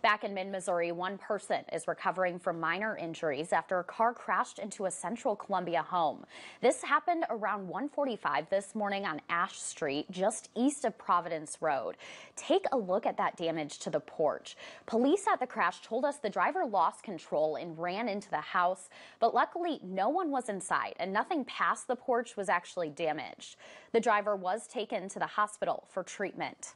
Back in mid Missouri, one person is recovering from minor injuries after a car crashed into a central Columbia home. This happened around 1:45 this morning on Ash Street, just east of Providence Road. Take a look at that damage to the porch. Police at the crash told us the driver lost control and ran into the house, but luckily no one was inside and nothing past the porch was actually damaged. The driver was taken to the hospital for treatment.